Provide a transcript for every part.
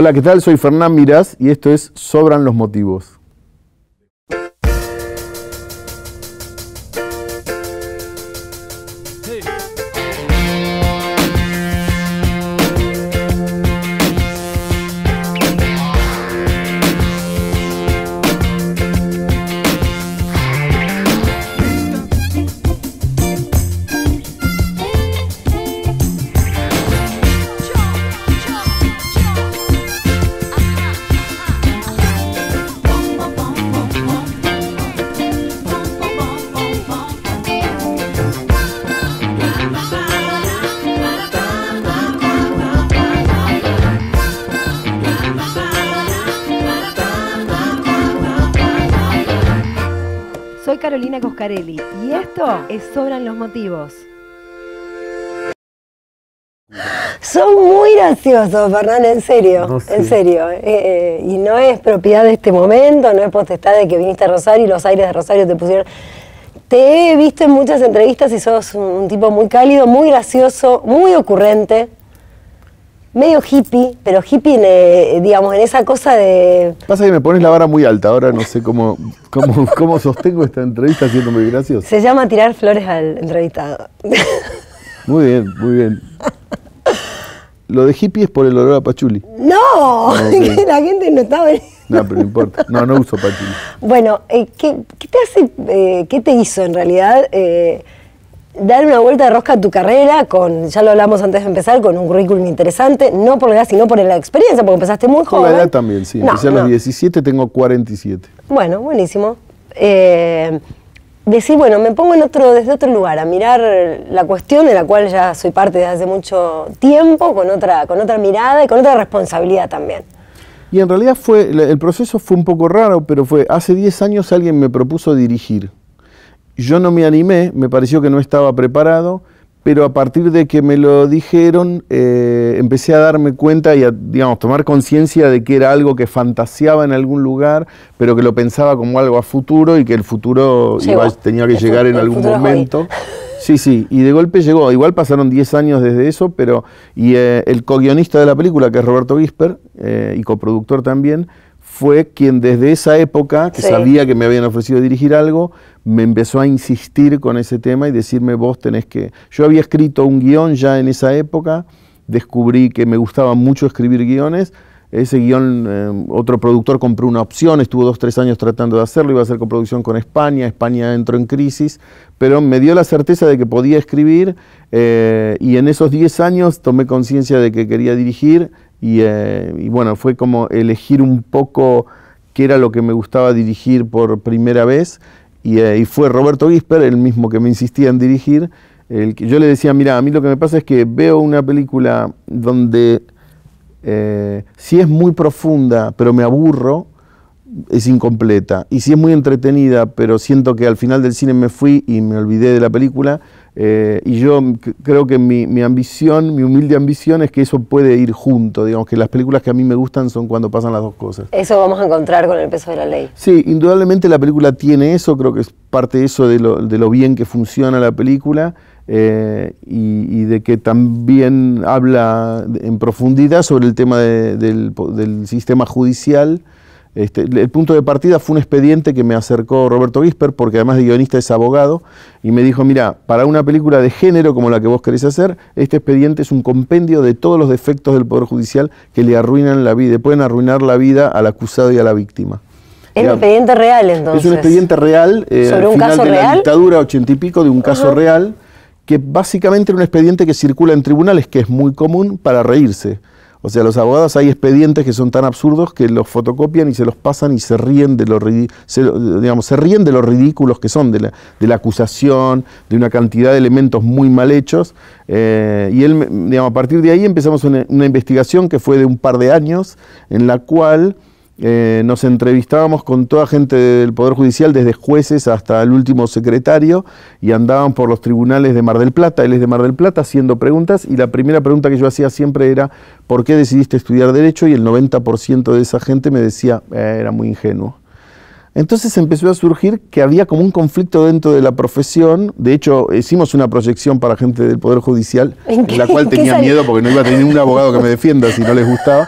Hola, ¿qué tal? Soy Fernán Mirás y esto es Sobran los Motivos. Y esto es Sobran los Motivos. Son muy graciosos, Fernán, en serio, en serio. Eh, eh, y no es propiedad de este momento, no es potestad de que viniste a Rosario y los aires de Rosario te pusieron... Te he visto en muchas entrevistas y sos un tipo muy cálido, muy gracioso, muy ocurrente, medio hippie, pero hippie, en, eh, digamos, en esa cosa de... Pasa que me pones la vara muy alta, ahora no sé cómo, cómo, sostengo esta entrevista siendo muy gracioso. Se llama tirar flores al entrevistado. Muy bien, muy bien. Lo de hippie es por el olor a pachuli. No, ah, la gente no estaba No, pero no importa. No, no uso pachuli. Bueno, eh, ¿qué, te hace, eh, ¿qué te hizo en realidad? dar una vuelta de rosca a tu carrera, con, ya lo hablamos antes de empezar, con un currículum interesante, no por la edad, sino por la experiencia, porque empezaste muy joven. Por la edad también, sí. Empecé a los 17, tengo 47. Bueno, buenísimo. Eh, decir, bueno, me pongo en otro, desde otro lugar, a mirar la cuestión de la cual ya soy parte desde hace mucho tiempo, con otra, con otra mirada y con otra responsabilidad también. Y en realidad fue, el proceso fue un poco raro, pero fue, hace 10 años alguien me propuso dirigir. Yo no me animé, me pareció que no estaba preparado, pero a partir de que me lo dijeron, eh, empecé a darme cuenta y a digamos, tomar conciencia de que era algo que fantaseaba en algún lugar, pero que lo pensaba como algo a futuro y que el futuro tenía que llegar en algún momento. Sí, sí, y de golpe llegó. Igual pasaron 10 años desde eso, pero. Y eh, el co-guionista de la película, que es Roberto Gisper, eh, y coproductor también, fue quien desde esa época, que sabía que me habían ofrecido dirigir algo, me empezó a insistir con ese tema y decirme vos tenés que... Yo había escrito un guión ya en esa época, descubrí que me gustaba mucho escribir guiones, ese guión, eh, otro productor compró una opción, estuvo dos, tres años tratando de hacerlo, iba a hacer coproducción con España, España entró en crisis, pero me dio la certeza de que podía escribir eh, y en esos diez años tomé conciencia de que quería dirigir, eh, y, bueno, fue como elegir un poco qué era lo que me gustaba dirigir por primera vez y, eh, fue Roberto Gisper, el mismo que me insistía en dirigir, el que yo le decía, mira, a mí lo que me pasa es que veo una película donde eh, si es muy profunda pero me aburro, es incompleta. Y si es muy entretenida pero siento que al final del cine me fui y me olvidé de la película, eh, y yo creo que mi, ambición, mi humilde ambición es que eso puede ir junto, digamos, que las películas que a mí me gustan son cuando pasan las dos cosas. Eso vamos a encontrar con el peso de la ley. Sí, indudablemente la película tiene eso, creo que es parte de eso de lo, bien que funciona la película eh, y, de que también habla en profundidad sobre el tema del sistema judicial este, el punto de partida fue un expediente que me acercó Roberto Gisper, porque además de guionista es abogado, y me dijo, mira, para una película de género como la que vos querés hacer, este expediente es un compendio de todos los defectos del Poder Judicial que le arruinan la vida, pueden arruinar la vida al acusado y a la víctima. Es un expediente real entonces. Es un expediente real, eh, ¿Sobre la dictadura, ochenta y pico, de un caso real, que básicamente es un expediente que circula en tribunales, que es muy común, para reírse. O sea, los abogados hay expedientes que son tan absurdos que los fotocopian y se los pasan y se ríen de lo, digamos, de los ridículos que son, de la, de la, acusación, de una cantidad de elementos muy mal hechos. Eh, y él, digamos, a partir de ahí empezamos una investigación que fue de un par de años, en la cual eh, nos entrevistábamos con toda gente del Poder Judicial, desde jueces hasta el último secretario, y andaban por los tribunales de Mar del Plata, él es de Mar del Plata, haciendo preguntas, y la primera pregunta que yo hacía siempre era, ¿por qué decidiste estudiar Derecho? Y el 90% de esa gente me decía, eh, era muy ingenuo. Entonces empezó a surgir que había como un conflicto dentro de la profesión. De hecho, hicimos una proyección para gente del Poder Judicial, la cual tenía miedo porque no iba a tener un abogado que me defienda si no les gustaba.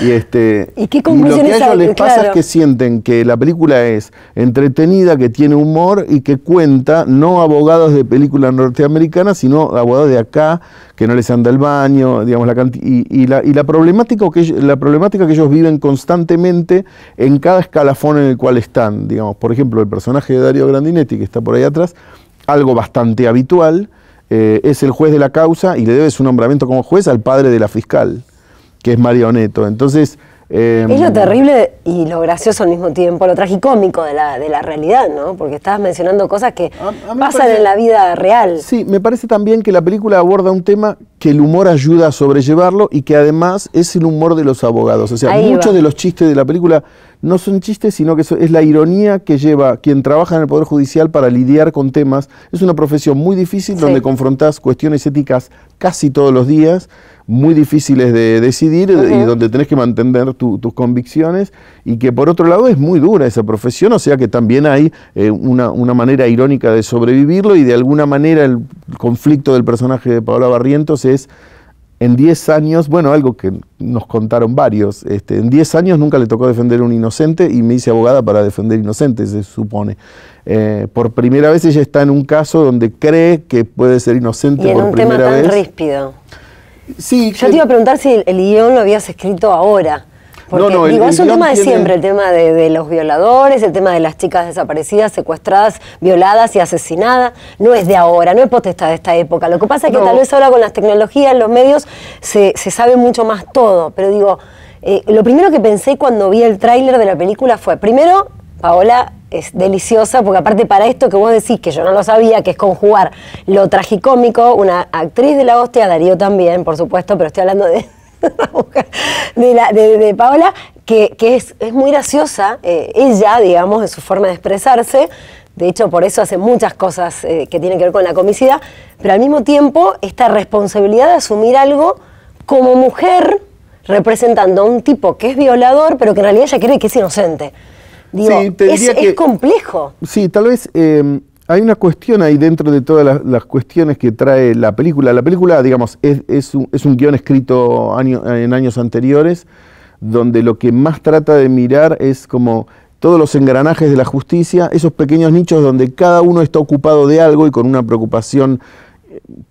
Y, este, ¿Y, qué y lo que a ellos les pasa es que sienten que la película es entretenida, que tiene humor y que cuenta no abogados de películas norteamericanas sino abogados de acá, que no les anda el baño, digamos, la y, y, la, problemática que, la problemática que ellos viven constantemente en cada escalafón en el cual están. Digamos, por ejemplo, el personaje de Dario Grandinetti, que está por ahí atrás, algo bastante habitual, eh, es el juez de la causa y le debe su nombramiento como juez al padre de la fiscal que es Marioneto. Entonces. Em, es lo terrible y lo gracioso al mismo tiempo, lo tragicómico de la, de la realidad, ¿no? Porque estabas mencionando cosas que pasan en la vida real. Sí, me parece también que la película aborda un tema que el humor ayuda a sobrellevarlo y que además es el humor de los abogados. O sea, muchos de los chistes de la película no son chistes, sino que es la ironía que lleva quien trabaja en el Poder Judicial para lidiar con temas. Es una profesión muy difícil donde confrontás cuestiones éticas casi todos los días, muy difíciles de decidir eh, y donde tenés que mantener tus convicciones y que por otro lado es muy dura esa profesión, o sea que también hay eh, una, una, manera irónica de sobrevivirlo y de alguna manera el conflicto del personaje de Paola Barrientos es en 10 años, bueno, algo que nos contaron varios, este, en 10 años nunca le tocó defender a un inocente y me hice abogada para defender inocentes, se supone. Eh, por primera vez ella está en un caso donde cree que puede ser inocente por primera vez. un tema tan ríspido. Sí, Yo te iba a preguntar si el, el guión lo habías escrito ahora. Porque, no, digo, es un tema de siempre, el tema de, los violadores, el tema de las chicas desaparecidas, secuestradas, violadas y asesinadas. No es de ahora, no es potestad de esta época. Lo que pasa es que tal vez ahora con las tecnologías, los medios, se, sabe mucho más todo. Pero digo, eh, lo primero que pensé cuando vi el tráiler de la película fue, primero, Paola es deliciosa, porque aparte para esto que vos decís, que yo no lo sabía, que es conjugar lo tragicómico, una actriz de la hostia, Darío también, por supuesto, pero estoy hablando de, de, la, de, Paola que, es, es, muy graciosa, eh, ella, digamos, en su forma de expresarse. De hecho, por eso hace muchas cosas eh, que tienen que ver con la comicidad, pero al mismo tiempo esta responsabilidad de asumir algo como mujer representando a un tipo que es violador, pero que en realidad ella cree que es inocente. Digo, es, es, complejo. Sí, tal vez eh, hay una cuestión ahí dentro de todas las, cuestiones que trae la película. La película, digamos, es, un, es guión escrito en años anteriores, donde lo que más trata de mirar es como todos los engranajes de la justicia, esos pequeños nichos donde cada uno está ocupado de algo y con una preocupación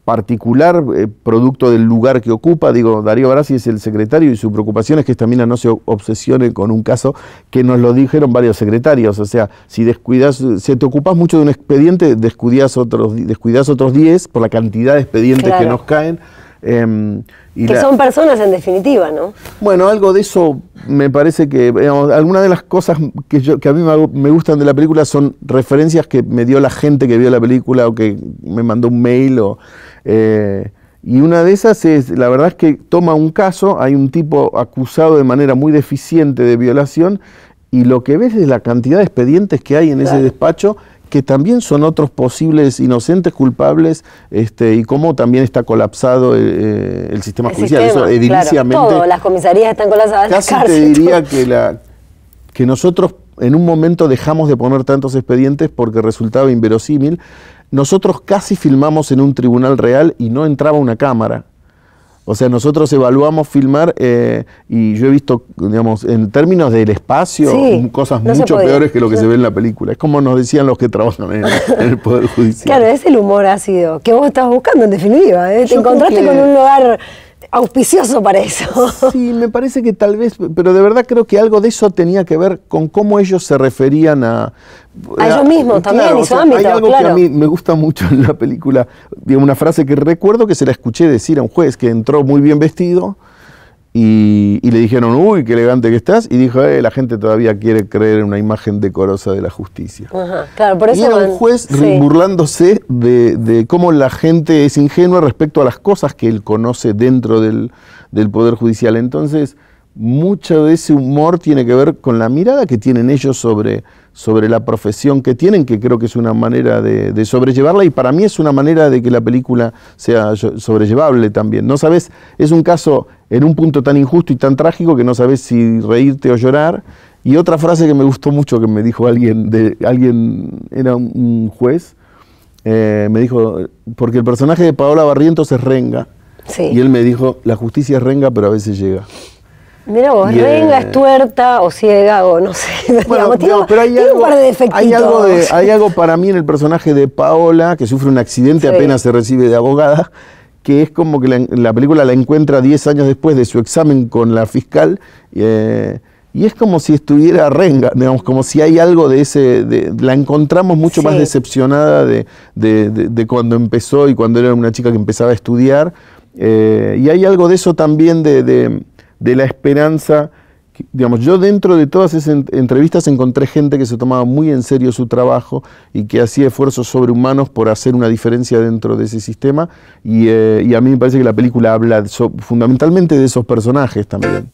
particular, eh, producto del lugar que ocupa. Digo, Darío Barassi es el secretario y su preocupación es que esta mina no se obsesione con un caso que nos lo dijeron varios secretarios. O sea, si descuidas, si te ocupas mucho de un expediente, descuidas otros, descuidas otros 10 por la cantidad de expedientes que nos caen. Em, que son personas en definitiva, ¿no? Bueno, algo de eso me parece que, algunas de las cosas que, yo, a mí me, gustan de la película son referencias que me dio la gente que vio la película o que me mandó un mail. O, eh, y una de esas es, la verdad es que toma un caso, hay un tipo acusado de manera muy deficiente de violación y lo que ves es la cantidad de expedientes que hay en ese despacho que también son otros posibles inocentes culpables este, y cómo también está colapsado eh, eh, el, sistema judicial. las comisarías están colapsadas. Casi te diría que, la, que nosotros en un momento dejamos de poner tantos expedientes porque resultaba inverosímil. Nosotros casi filmamos en un tribunal real y no entraba una cámara. O sea, nosotros evaluamos filmar eh, y yo he visto, digamos, en términos del espacio, cosas mucho peores que lo que se ve en la película. Es como nos decían los que trabajan en, el Poder Judicial. Claro, es el humor ácido que vos estabas buscando en definitiva. ¿eh? Te encontraste con un lugar auspicioso para eso. Sí, me parece que tal vez, pero de verdad creo que algo de eso tenía que ver con cómo ellos se referían a... A, ellos mismos también y su Hay algo que a mí me gusta mucho en la película, una frase que recuerdo que se la escuché decir a un juez que entró muy bien vestido y, le dijeron, uy, qué elegante que estás, y dijo, eh, la gente todavía quiere creer en una imagen decorosa de la justicia. y era un juez burlándose de, de, cómo la gente es ingenua respecto a las cosas que él conoce dentro del, del Poder Judicial. Entonces, mucho de ese humor tiene que ver con la mirada que tienen ellos sobre, sobre la profesión que tienen, que creo que es una manera de, sobrellevarla y para mí es una manera de que la película sea sobrellevable también. No sabes, es un caso en un punto tan injusto y tan trágico que no sabes si reírte o llorar. Y otra frase que me gustó mucho que me dijo alguien, de, alguien era un juez, eh, me dijo, porque el personaje de Paola Barrientos es renga. Y él me dijo, la justicia es renga, pero a veces llega. Mira vos, renga, eh, es tuerta o ciega o no sé. Bueno, pero hay algo, de Hay algo, para mí en el personaje de Paola, que sufre un accidente apenas se recibe de abogada, que es como que la, película la encuentra 10 años después de su examen con la fiscal. Eh, y es como si estuviera renga, digamos, como si hay algo de ese. la encontramos mucho más decepcionada de, cuando empezó y cuando era una chica que empezaba a estudiar. Eh, y hay algo de eso también de de la esperanza. Digamos, yo dentro de todas esas entrevistas encontré gente que se tomaba muy en serio su trabajo y que hacía esfuerzos sobrehumanos por hacer una diferencia dentro de ese sistema y, eh, a mí me parece que la película habla fundamentalmente de esos personajes también.